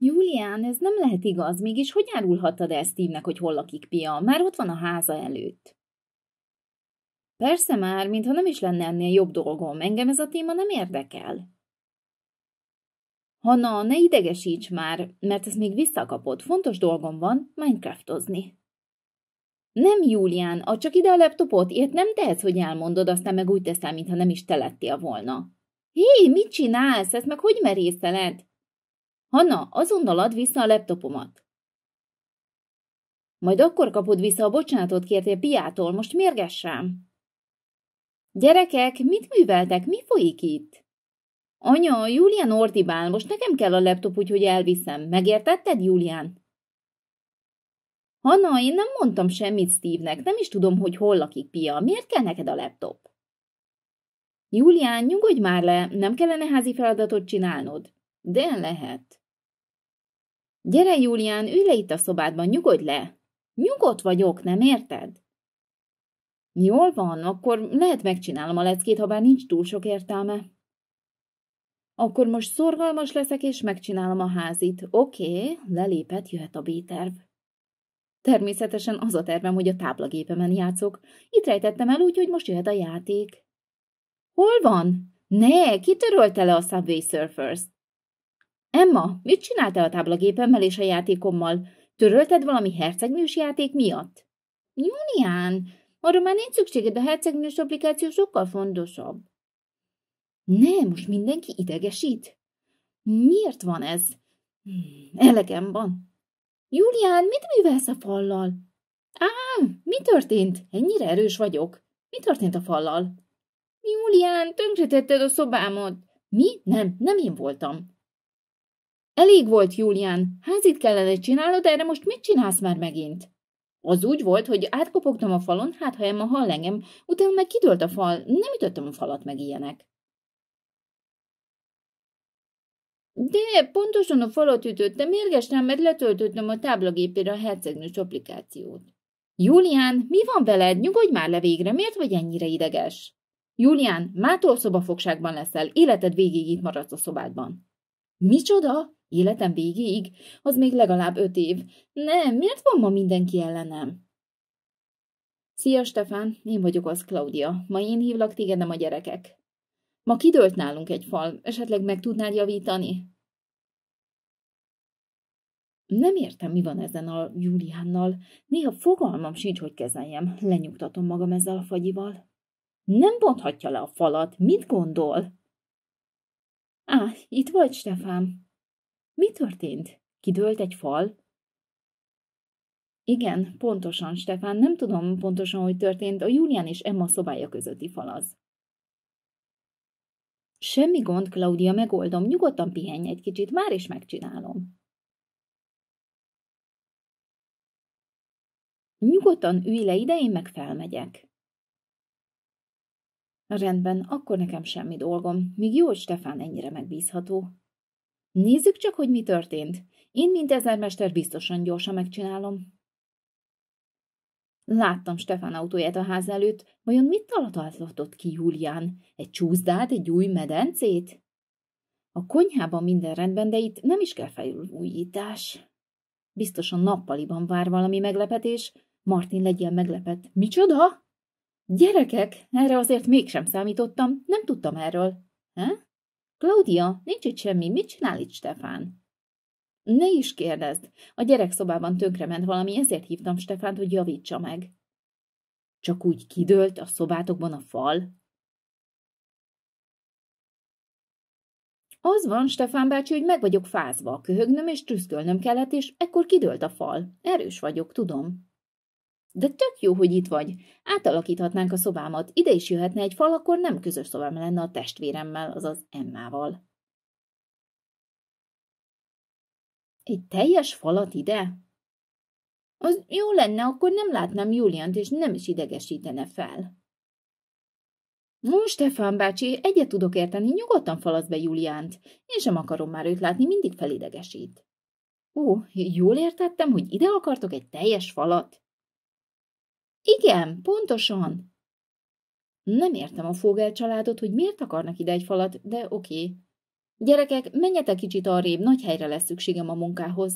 Julián, ez nem lehet igaz, mégis hogy árulhattad el Steve-nek, hogy hol lakik Pia? Már ott van a háza előtt. Persze már, mintha nem is lenne ennél jobb dolgom, engem ez a téma nem érdekel. Hanna, ne idegesíts már, mert ezt még visszakapod, fontos dolgom van, Minecraftozni. Nem, Julián, a csak ide a laptopot, ért nem tehetsz, hogy elmondod, aztán meg úgy teszel, mintha nem is te lettél volna. Hé, mit csinálsz? Ezt meg hogy merészeled? Hanna, azonnal add vissza a laptopomat. Majd akkor kapod vissza a bocsánatot kértél Piától, most mérges rám. Gyerekek, mit műveltek, mi folyik itt? Anya, Julian ordibál, most nekem kell a laptop, úgyhogy elviszem. Megértetted, Julian? Hanna, én nem mondtam semmit Steve-nek, nem is tudom, hogy hol lakik Pia. Miért kell neked a laptop? Julián, nyugodj már le, nem kellene házi feladatot csinálnod? De lehet. Gyere, Julián, ülj le itt a szobádban, nyugodj le! Nyugodt vagyok, nem érted? Jól van, akkor lehet megcsinálom a leckét, ha bár nincs túl sok értelme. Akkor most szorgalmas leszek, és megcsinálom a házit. Oké, okay, lelépett, jöhet a B-terv. Természetesen az a tervem, hogy a táblagépemen játszok. Itt rejtettem el úgy, hogy most jöhet a játék. Hol van? Ne, kitörölte le a Subway Surfers-t? Emma, mit csináltál a táblagépemmel és a játékommal? Törölted valami hercegnős játék miatt? Julián, arra már nincs szükséged, a hercegnős applikáció sokkal fontosabb. Ne, most mindenki idegesít. Miért van ez? Hmm, elegem van. Julián, mit művelsz a fallal? Á, mi történt? Ennyire erős vagyok. Mi történt a fallal? Julián, tönkretetted a szobámod. Mi? Nem, nem én voltam. Elég volt, Julián, házit kellene csinálnod, erre most mit csinálsz már megint? Az úgy volt, hogy átkopogtam a falon, hát ha Emma hall engem, utána meg kidőlt a fal, nem ütöttem a falat meg ilyenek. De pontosan a falat ütöttem, mérgesen, mert letöltöttem a táblagépére a hercegnő applikációt. Julián, mi van veled? Nyugodj már le végre, miért vagy ennyire ideges? Julián, mától szobafogságban leszel, életed végig itt maradsz a szobádban. Micsoda? Életem végéig? Az még legalább öt év. Nem, miért van ma mindenki ellenem? Szia, Stefán, én vagyok az Claudia. Ma én hívlak téged, nem a gyerekek. Ma kidőlt nálunk egy fal, esetleg meg tudnád javítani? Nem értem, mi van ezen a Juliánnal. Néha fogalmam sincs, hogy kezeljem. Lenyugtatom magam ezzel a fagyival. Nem bonthatja le a falat. Mit gondol? Á, ah, itt vagy, Stefán. Mi történt? Kidőlt egy fal? Igen, pontosan, Stefán. Nem tudom pontosan, hogy történt. A Julian és Emma szobája közötti fal az. Semmi gond, Claudia, megoldom. Nyugodtan pihenj egy kicsit, már is megcsinálom. Nyugodtan ülj le ide, én meg felmegyek. Rendben, akkor nekem semmi dolgom. Míg jó, hogy Stefán ennyire megbízható. Nézzük csak, hogy mi történt. Én, mint ezermester, biztosan gyorsan megcsinálom. Láttam Stefán autóját a ház előtt, vajon mit talataltott ki Julián? Egy csúszdát, egy új medencét? A konyhában minden rendben, de itt nem is kell felújítás. Biztosan nappaliban vár valami meglepetés. Martin legyen meglepett. Micsoda? Gyerekek, erre azért mégsem számítottam, nem tudtam erről. He? Claudia, nincs itt semmi, mit csinál itt Stefán? Ne is kérdezd, a gyerekszobában tönkrement valami, ezért hívtam Stefánt, hogy javítsa meg. Csak úgy kidőlt a szobátokban a fal? Az van, Stefán bácsi, hogy meg vagyok fázva, köhögnöm és trüszkölnöm kellett, és ekkor kidőlt a fal. Erős vagyok, tudom. De tök jó, hogy itt vagy. Átalakíthatnánk a szobámat. Ide is jöhetne egy fal, akkor nem közös szobám lenne a testvéremmel, azaz Emmával. Egy teljes falat ide? Az jó lenne, akkor nem látnám Juliant, és nem is idegesítene fel. Most, Stefan bácsi, egyet tudok érteni, nyugodtan falasz be Juliánt. Én sem akarom már őt látni, mindig felidegesít. Ó, jól értettem, hogy ide akartok egy teljes falat? Igen, pontosan. Nem értem a Fogel családot, hogy miért akarnak ide egy falat, de oké. Gyerekek, menjetek kicsit arrébb, nagy helyre lesz szükségem a munkához.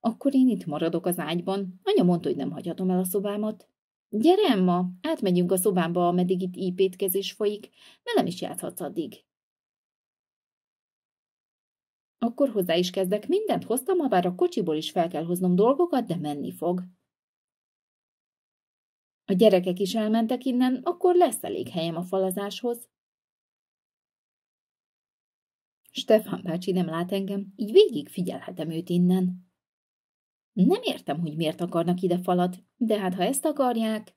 Akkor én itt maradok az ágyban. Anya mondta, hogy nem hagyhatom el a szobámat. Gyere, Emma, átmegyünk a szobámba, ameddig itt építkezés folyik. mert nem is játszhatsz addig. Akkor hozzá is kezdek, mindent hoztam, ha bár a kocsiból is fel kell hoznom dolgokat, de menni fog. A gyerekek is elmentek innen, akkor lesz elég helyem a falazáshoz. Stefan bácsi nem lát engem, így végig figyelhetem őt innen. Nem értem, hogy miért akarnak ide falat, de hát ha ezt akarják...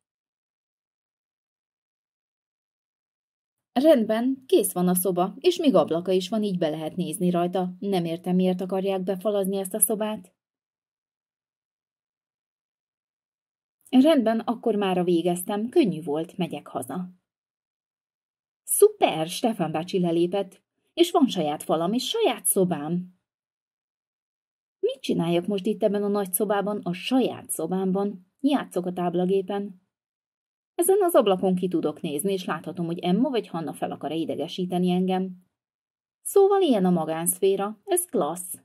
Rendben, kész van a szoba, és még ablaka is van, így be lehet nézni rajta. Nem értem, miért akarják befalazni ezt a szobát. Rendben, akkor már a végeztem, könnyű volt, megyek haza. Szuper, Stefan bácsi lelépett, és van saját falam és saját szobám. Mit csináljak most itt ebben a nagy szobában, a saját szobámban? Játszok a táblagépen. Ezen az ablakon ki tudok nézni, és láthatom, hogy Emma vagy Hanna fel akar -e idegesíteni engem. Szóval ilyen a magánszféra, ez klassz.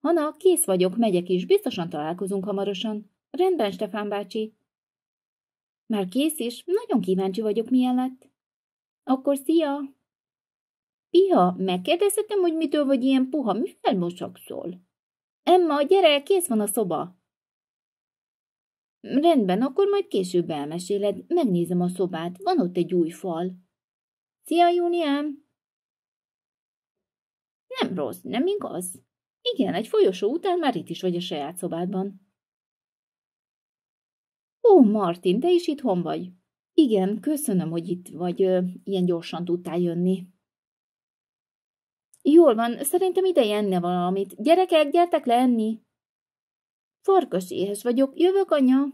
Hanna, kész vagyok, megyek is, biztosan találkozunk hamarosan. Rendben, Stefán bácsi. Már kész is, nagyon kíváncsi vagyok, milyen lett. Akkor szia! Piha, megkérdezhetem, hogy mitől vagy ilyen puha, mi felmosakszol? Emma, gyere, kész van a szoba! Rendben, akkor majd később elmeséled, megnézem a szobát, van ott egy új fal. Szia, Júniám! Nem rossz, nem igaz? Igen, egy folyosó után már itt is vagy a saját szobádban. Ó, Martin, te is itthon vagy? Igen, köszönöm, hogy itt vagy, ö, ilyen gyorsan tudtál jönni. Jól van, szerintem ide enne valamit. Gyerekek, gyertek le enni! Farkas éhes vagyok, jövök, anya!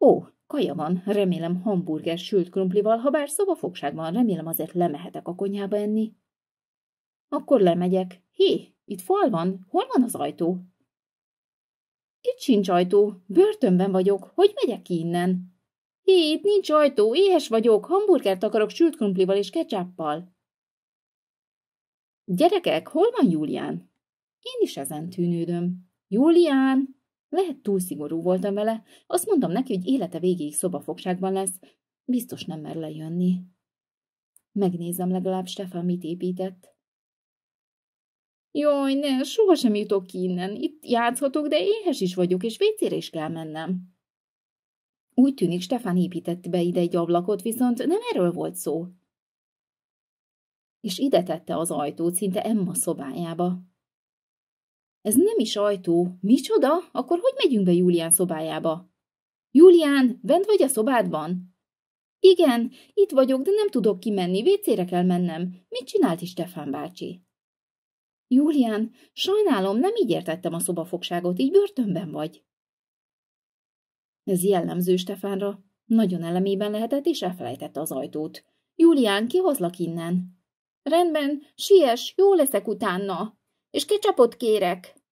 Ó, kaja van, remélem hamburger sült krumplival, ha bár szobafogság van, remélem azért lemehetek a konyhába enni. Akkor lemegyek. Hé, itt fal van, hol van az ajtó? Itt sincs ajtó, börtönben vagyok, hogy megyek ki innen? Hé, itt nincs ajtó, éhes vagyok, hamburgert akarok sült krumplival és ketchuppal. Gyerekek, hol van Julián? Én is ezen tűnődöm. Julián! Lehet túl szigorú voltam vele, azt mondtam neki, hogy élete végéig szobafogságban lesz, biztos nem mer lejönni. Megnézem legalább Stefan mit épített. Jaj, ne, sohasem jutok ki innen. Itt játszhatok, de éhes is vagyok, és vécére is kell mennem. Úgy tűnik, Stefan épített be ide egy ablakot, viszont nem erről volt szó. És ide tette az ajtót, szinte Emma szobájába. Ez nem is ajtó. Micsoda? Akkor hogy megyünk be Julián szobájába? Julián, bent vagy a szobádban? Igen, itt vagyok, de nem tudok kimenni, vécére kell mennem. Mit csinált is Stefán bácsi? Julian, sajnálom, nem így értettem a szobafogságot, így börtönben vagy. Ez jellemző Stefánra. Nagyon elemében lehetett, és elfelejtette az ajtót. Julián, kihozlak innen. Rendben, siess, jó leszek utána. És kecsapot kérek.